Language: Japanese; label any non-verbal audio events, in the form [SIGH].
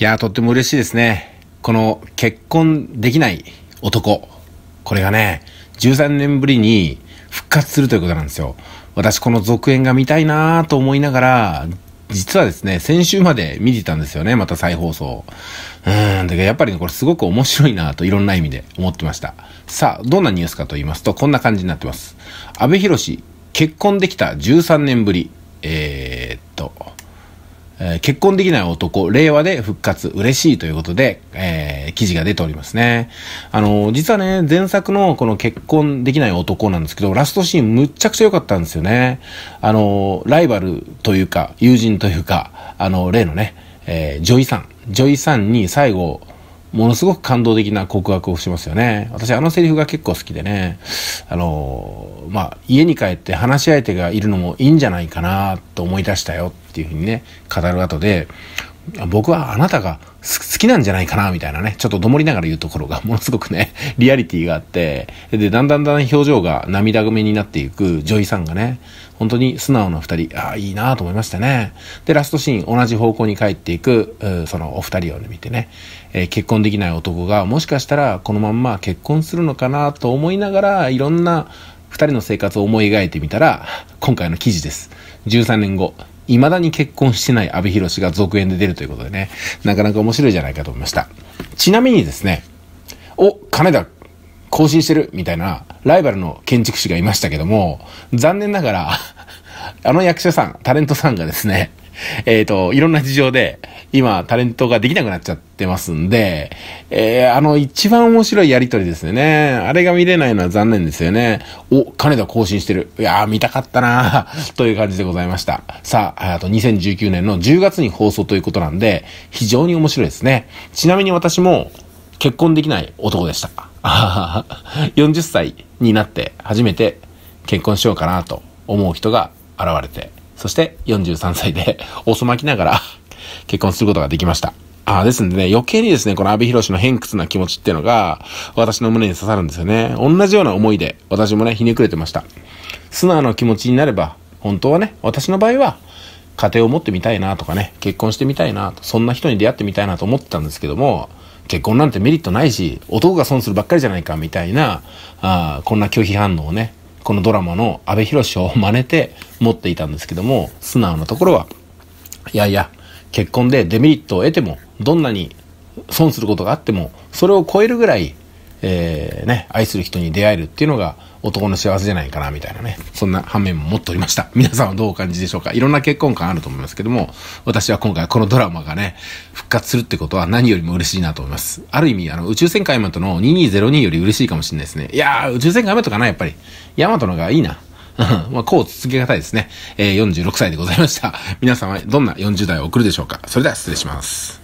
いやー、とっても嬉しいですね。この結婚できない男。これがね、13年ぶりに復活するということなんですよ。私この続編が見たいなーと思いながら、実はですね、先週まで見てたんですよね、また再放送。うーん、だからやっぱり、ね、これすごく面白いなといろんな意味で思ってました。さあ、どんなニュースかと言いますと、こんな感じになってます。安倍博士、結婚できた13年ぶり。えー、っと、えー、結婚できない男、令和で復活、嬉しいということで、えー、記事が出ておりますね。あの、実はね、前作のこの結婚できない男なんですけど、ラストシーンむっちゃくちゃ良かったんですよね。あの、ライバルというか、友人というか、あの、例のね、えー、ジョイさん。ジョイさんに最後、ものすごく感動的な告白をしますよね。私あのセリフが結構好きでね、あの、まあ、家に帰って話し相手がいるのもいいんじゃないかなと思い出したよっていうふうにね、語る後で、僕はあなたが好きなんじゃないかな、みたいなね、ちょっとどもりながら言うところが、[LAUGHS] ものすごくね、リアリティがあって、で、だんだんだん表情が涙ぐめになっていくジョイさんがね、本当に素直な二人、ああ、いいなと思いましたね。で、ラストシーン、同じ方向に帰っていく、そのお二人を、見てね、えー、結婚できない男が、もしかしたらこのまんま結婚するのかなと思いながら、いろんな二人の生活を思い描いてみたら、今回の記事です。13年後、未だに結婚してない阿部寛が続編で出るということでね、なかなか面白いじゃないかと思いました。ちなみにですね、お、金田更新してるみたいなライバルの建築士がいましたけども、残念ながらあの役者さん、タレントさんがですね、えっ、ー、と、いろんな事情で、今、タレントができなくなっちゃってますんで、えー、あの、一番面白いやりとりですよね。あれが見れないのは残念ですよね。お、金田更新してる。いやー、見たかったなー [LAUGHS] という感じでございました。さあ、あと2019年の10月に放送ということなんで、非常に面白いですね。ちなみに私も、結婚できない男でした。40 [LAUGHS] 歳になって初めて結婚しようかなと思う人が現れて、そして43歳で、遅 [LAUGHS] まきながら結婚することができました。ああ、ですんでね、余計にですね、この安倍博士の偏屈な気持ちっていうのが、私の胸に刺さるんですよね。同じような思いで、私もね、ひねくれてました。素直な気持ちになれば、本当はね、私の場合は、家庭を持ってみたいなとかね、結婚してみたいなそんな人に出会ってみたいなと思ってたんですけども、結婚なんてメリットないし、男が損するばっかりじゃないかみたいな、あこんな拒否反応をね、このドラマの阿部寛を真似て持っていたんですけども、素直なところは、いやいや、結婚でデメリットを得ても、どんなに損することがあっても、それを超えるぐらいえー、ね、愛する人に出会えるっていうのが男の幸せじゃないかな、みたいなね。そんな反面も持っておりました。皆さんはどうお感じでしょうかいろんな結婚感あると思いますけども、私は今回このドラマがね、復活するってことは何よりも嬉しいなと思います。ある意味、あの、宇宙戦艦ヤマトの2202より嬉しいかもしれないですね。いやー、宇宙戦艦ヤマトかな、やっぱり。ヤマトのがいいな。[LAUGHS] まあ、こう続けがたいですね。えー、46歳でございました。皆さんはどんな40代を送るでしょうかそれでは失礼します。